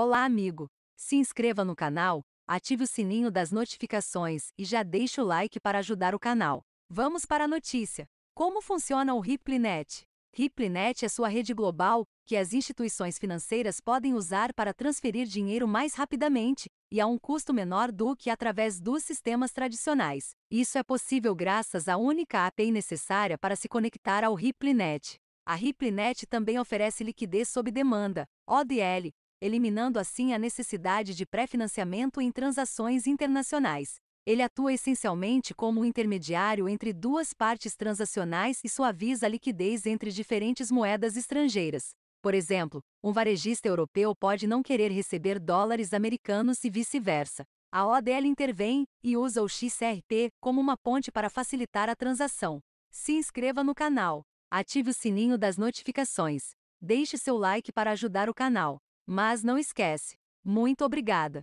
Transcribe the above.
Olá, amigo! Se inscreva no canal, ative o sininho das notificações e já deixe o like para ajudar o canal. Vamos para a notícia. Como funciona o RippleNet? RippleNet é sua rede global que as instituições financeiras podem usar para transferir dinheiro mais rapidamente e a um custo menor do que através dos sistemas tradicionais. Isso é possível graças à única API necessária para se conectar ao RippleNet. A RippleNet também oferece liquidez sob demanda, ODL, eliminando assim a necessidade de pré-financiamento em transações internacionais. Ele atua essencialmente como um intermediário entre duas partes transacionais e suaviza a liquidez entre diferentes moedas estrangeiras. Por exemplo, um varejista europeu pode não querer receber dólares americanos e vice-versa. A ODL intervém e usa o XRP como uma ponte para facilitar a transação. Se inscreva no canal, ative o sininho das notificações, deixe seu like para ajudar o canal. Mas não esquece. Muito obrigada!